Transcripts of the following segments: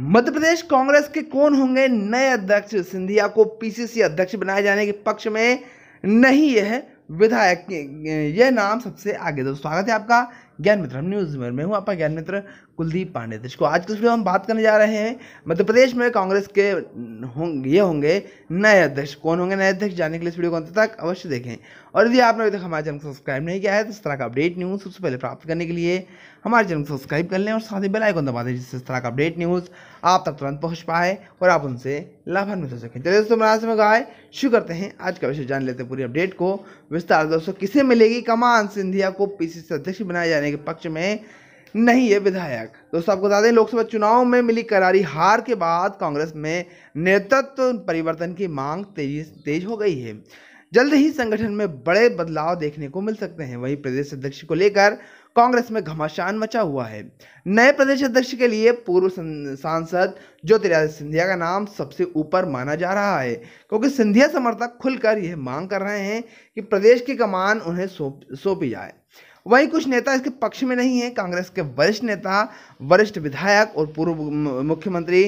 मध्य प्रदेश कांग्रेस के कौन होंगे नए अध्यक्ष सिंधिया को पीसीसी अध्यक्ष बनाए जाने के पक्ष में नहीं यह विधायक यह नाम सबसे आगे दोस्तों स्वागत है आपका ज्ञान मित्र हम न्यूज़ में हूँ आपका ज्ञान मित्र कुलदीप पांडे जिसको तो आज के वीडियो हम बात करने जा रहे हैं मध्य प्रदेश में कांग्रेस के होंगे ये होंगे नए अध्यक्ष कौन होंगे नए अध्यक्ष जाने के लिए इस वीडियो को अंत तक अवश्य देखें और यदि आपने अभी तक हमारे चैनल को सब्सक्राइब नहीं किया है तो इस तरह का अपडेट न्यूज़ सबसे पहले प्राप्त करने के लिए हमारे चैनल को सब्सक्राइब कर लें और साथ ही बेलाइकन दबा दें जिससे इस तरह का अपडेट न्यूज़ आप तक तुरंत पहुँच पाए और आप उनसे लाभान्वित हो सकें चलिए दोस्तों मेरा समय गाय शुरू करते हैं आज का विषय जान लेते हैं पूरी अपडेट को विस्तार दोस्तों किसे मिलेगी कमान सिंधिया को पीसीसी अध्यक्ष बनाया जाने जाने के पक्ष में नहीं है विधायक दोस्तों आपको बता दें लोकसभा चुनाव में मिली करारी हार के बाद कांग्रेस में नेतृत्व परिवर्तन की मांग तेजी तेज हो गई है जल्द ही संगठन में बड़े बदलाव देखने को मिल सकते हैं वहीं प्रदेश अध्यक्ष को लेकर कांग्रेस में घमासान मचा हुआ है नए प्रदेश अध्यक्ष के लिए पूर्व सांसद ज्योतिरादित्य सिंधिया का नाम सबसे ऊपर माना जा रहा है क्योंकि सिंधिया समर्थक खुलकर यह मांग कर रहे हैं कि प्रदेश की कमान उन्हें सौंपी जाए वहीं कुछ नेता इसके पक्ष में नहीं है कांग्रेस के वरिष्ठ नेता वरिष्ठ विधायक और पूर्व मुख्यमंत्री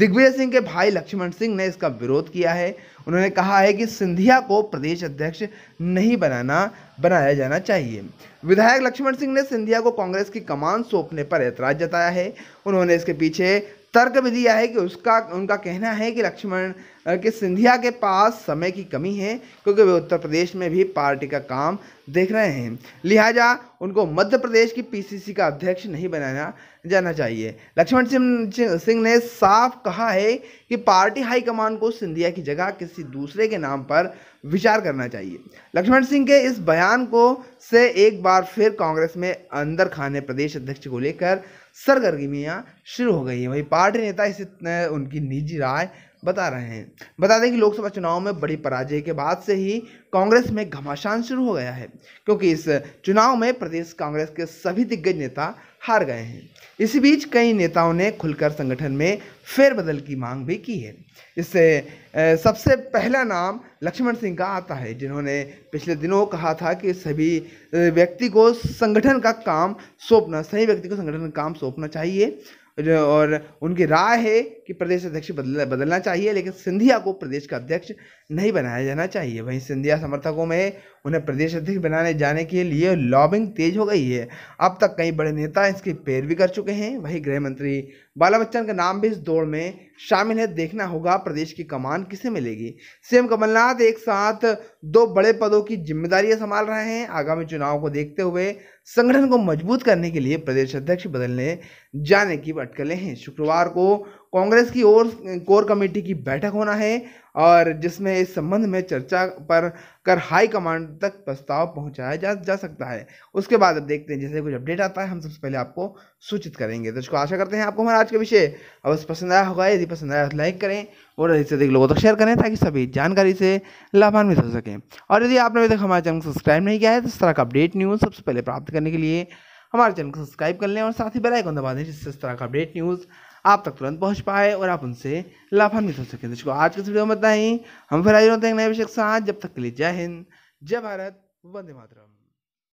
दिग्विजय सिंह के भाई लक्ष्मण सिंह ने इसका विरोध किया है उन्होंने कहा है कि सिंधिया को प्रदेश अध्यक्ष नहीं बनाना बनाया जाना चाहिए विधायक लक्ष्मण सिंह ने सिंधिया को कांग्रेस की कमान सौंपने पर ऐतराज जताया है उन्होंने इसके पीछे तर्क भी दिया है कि उसका उनका कहना है कि लक्ष्मण के सिंधिया के पास समय की कमी है क्योंकि वे उत्तर प्रदेश में भी पार्टी का काम देख रहे हैं लिहाजा उनको मध्य प्रदेश की पीसीसी का अध्यक्ष नहीं बनाया जाना चाहिए लक्ष्मण सिंह सिंह ने साफ कहा है कि पार्टी हाईकमान को सिंधिया की जगह किसी दूसरे के नाम पर विचार करना चाहिए लक्ष्मण सिंह के इस बयान को से एक बार फिर कांग्रेस में अंदर खाने प्रदेश अध्यक्ष को लेकर सरगर्मियाँ शुरू हो गई हैं वही पार्टी नेता इस उनकी निजी राय बता रहे हैं बता दें कि लोकसभा चुनाव में बड़ी पराजय के बाद से ही कांग्रेस में घमासान शुरू हो गया है क्योंकि इस चुनाव में प्रदेश कांग्रेस के सभी दिग्गज नेता हार गए हैं इसी बीच कई नेताओं ने खुलकर संगठन में फेरबदल की मांग भी की है इससे सबसे पहला नाम लक्ष्मण सिंह का आता है जिन्होंने पिछले दिनों कहा था कि सभी व्यक्ति को संगठन का काम सौंपना सही व्यक्ति को संगठन का काम सौंपना चाहिए जो और उनकी राय है कि प्रदेश अध्यक्ष बदल बदलना चाहिए लेकिन सिंधिया को प्रदेश का अध्यक्ष नहीं बनाया जाना चाहिए वहीं सिंधिया समर्थकों में उन्हें प्रदेश अध्यक्ष बनाने जाने के लिए लॉबिंग तेज हो गई है अब तक कई बड़े नेता इसकी पैरवी कर चुके हैं वहीं गृह मंत्री बाला बच्चन का नाम भी इस दौड़ में शामिल है देखना होगा प्रदेश की कमान किसे मिलेगी सीएम कमलनाथ एक साथ दो बड़े पदों की जिम्मेदारियां संभाल रहे हैं आगामी चुनाव को देखते हुए संगठन को मजबूत करने के लिए प्रदेश अध्यक्ष बदलने जाने की अटकलें हैं शुक्रवार को कांग्रेस की ओर कोर कमेटी की बैठक होना है और जिसमें इस संबंध में चर्चा पर कर हाई कमांड तक प्रस्ताव पहुंचाया जा जा सकता है उसके बाद अब देखते हैं जैसे कुछ अपडेट आता है हम सबसे पहले आपको सूचित करेंगे तो इसको आशा करते हैं आपको हमारा आज का विषय अवश्य पसंद आया होगा यदि पसंद आया तो लाइक करें और अधिक से अधिक लोगों तक शेयर करें ताकि सभी जानकारी से लाभान्वित हो सकें और यदि आपने अभी तक हमारे चैनल को सब्सक्राइब नहीं किया है तो इस तरह का अपडेट न्यूज़ सबसे पहले प्राप्त करने के लिए हमारे चैनल को सब्सक्राइब कर लें और साथ ही बेलाइकन दबा दें जिससे इस तरह का अपडेट न्यूज़ आप तक तुरंत पहुंच पाए और आप उनसे लाभान्वित हो सकें दर्शकों तो आज के इस वीडियो में बताएं हम फिर आज होते हैं नए विषय के साथ जब तक के लिए जय हिंद जय भारत वंदे मातरम